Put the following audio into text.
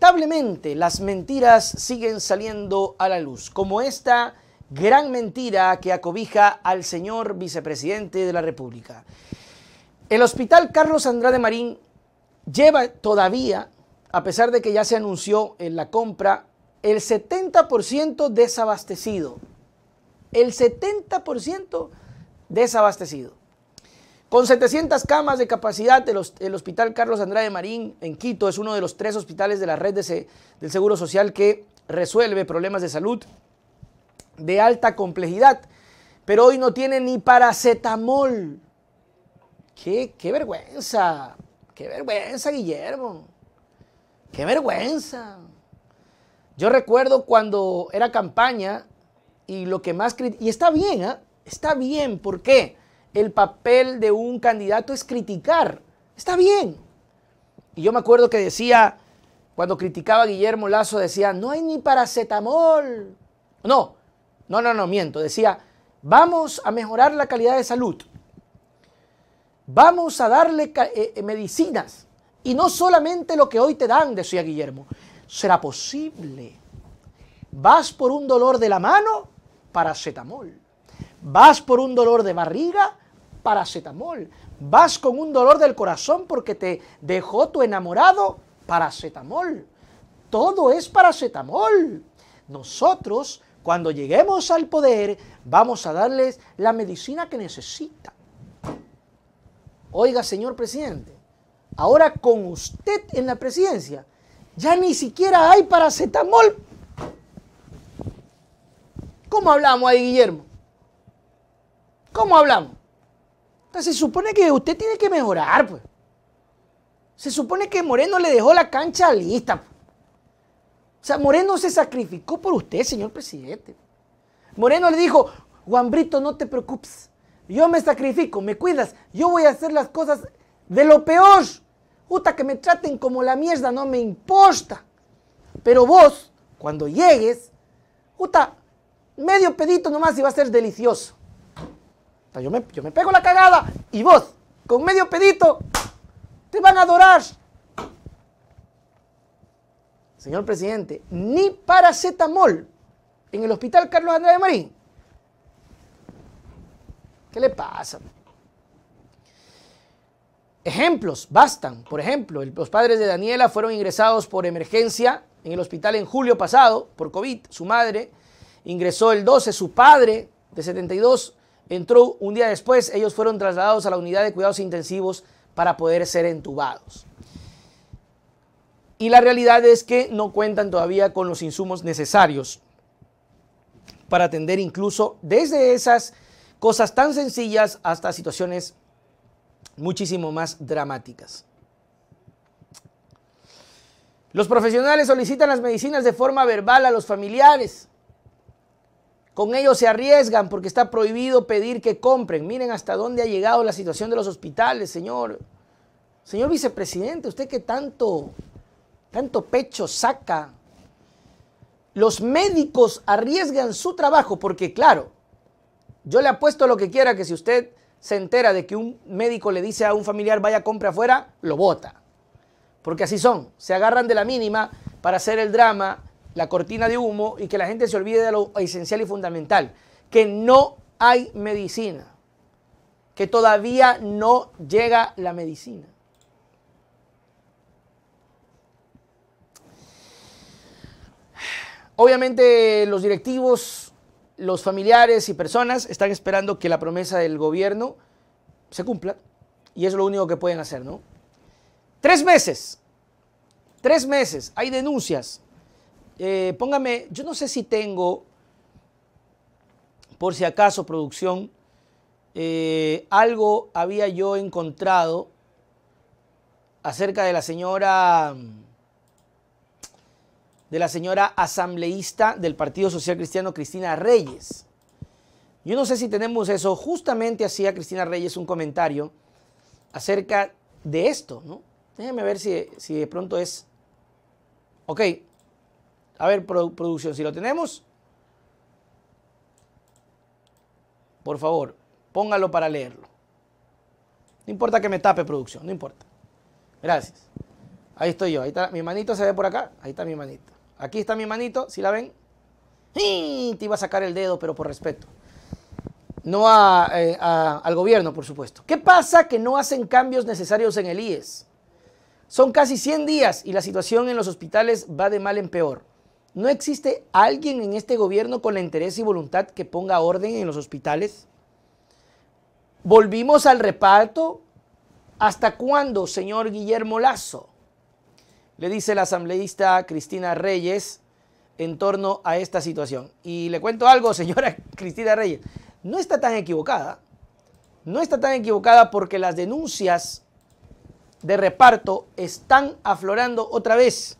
lamentablemente las mentiras siguen saliendo a la luz, como esta gran mentira que acobija al señor vicepresidente de la República. El hospital Carlos Andrade Marín lleva todavía, a pesar de que ya se anunció en la compra, el 70% desabastecido. El 70% desabastecido. Con 700 camas de capacidad, el, Hospital Carlos Andrade Marín en Quito es uno de los tres hospitales de la red de del Seguro Social que resuelve problemas de salud de alta complejidad. Pero hoy no tiene ni paracetamol. ¡Qué, qué vergüenza! ¡Qué vergüenza, Guillermo! ¡Qué vergüenza! Yo recuerdo cuando era campaña y lo que más... Y está bien, ¿eh? Está bien, ¿por qué? el papel de un candidato es criticar. Está bien. Y yo me acuerdo que decía, cuando criticaba a Guillermo Lazo, decía, no hay ni paracetamol. No, no, no, no, miento. Decía, vamos a mejorar la calidad de salud. Vamos a darle eh, eh, medicinas. Y no solamente lo que hoy te dan, decía Guillermo. ¿Será posible? Vas por un dolor de la mano, paracetamol. Vas por un dolor de barriga, paracetamol. Vas con un dolor del corazón porque te dejó tu enamorado, paracetamol. Todo es paracetamol. Nosotros, cuando lleguemos al poder, vamos a darles la medicina que necesitan. Oiga, señor presidente, ahora con usted en la presidencia, ya ni siquiera hay paracetamol. ¿Cómo hablamos ahí, Guillermo? ¿Cómo hablamos? se supone que usted tiene que mejorar, pues. Se supone que Moreno le dejó la cancha lista. Pues. O sea, Moreno se sacrificó por usted, señor presidente. Moreno le dijo, Juan Brito, no te preocupes. Yo me sacrifico, me cuidas. Yo voy a hacer las cosas de lo peor. Puta, que me traten como la mierda, no me importa. Pero vos, cuando llegues, puta, medio pedito nomás y va a ser delicioso yo me, yo me pego la cagada y vos, con medio pedito, te van a adorar. Señor presidente, ni paracetamol en el hospital Carlos de Marín. ¿Qué le pasa? Ejemplos, bastan. Por ejemplo, los padres de Daniela fueron ingresados por emergencia en el hospital en julio pasado por COVID. Su madre ingresó el 12, su padre de 72 entró un día después, ellos fueron trasladados a la unidad de cuidados intensivos para poder ser entubados. Y la realidad es que no cuentan todavía con los insumos necesarios para atender incluso desde esas cosas tan sencillas hasta situaciones muchísimo más dramáticas. Los profesionales solicitan las medicinas de forma verbal a los familiares. Con ellos se arriesgan porque está prohibido pedir que compren. Miren hasta dónde ha llegado la situación de los hospitales, señor. Señor vicepresidente, usted que tanto, tanto pecho saca. Los médicos arriesgan su trabajo porque, claro, yo le apuesto lo que quiera que si usted se entera de que un médico le dice a un familiar vaya compre afuera, lo vota. Porque así son, se agarran de la mínima para hacer el drama, la cortina de humo y que la gente se olvide de lo esencial y fundamental, que no hay medicina, que todavía no llega la medicina. Obviamente los directivos, los familiares y personas están esperando que la promesa del gobierno se cumpla y es lo único que pueden hacer, ¿no? Tres meses, tres meses, hay denuncias eh, póngame, yo no sé si tengo, por si acaso, producción, eh, algo había yo encontrado acerca de la señora de la señora asambleísta del Partido Social Cristiano, Cristina Reyes. Yo no sé si tenemos eso. Justamente hacía Cristina Reyes un comentario acerca de esto, ¿no? Déjenme ver si, si de pronto es... Ok, a ver, producción, si lo tenemos. Por favor, póngalo para leerlo. No importa que me tape producción, no importa. Gracias. Ahí estoy yo. Ahí está mi manito, se ve por acá. Ahí está mi manito. Aquí está mi manito, si la ven. Te iba a sacar el dedo, pero por respeto. No eh, a, al gobierno, por supuesto. ¿Qué pasa que no hacen cambios necesarios en el IES? Son casi 100 días y la situación en los hospitales va de mal en peor. ¿No existe alguien en este gobierno con la interés y voluntad que ponga orden en los hospitales? ¿Volvimos al reparto? ¿Hasta cuándo, señor Guillermo Lazo? Le dice la asambleísta Cristina Reyes en torno a esta situación. Y le cuento algo, señora Cristina Reyes. No está tan equivocada. No está tan equivocada porque las denuncias de reparto están aflorando otra vez.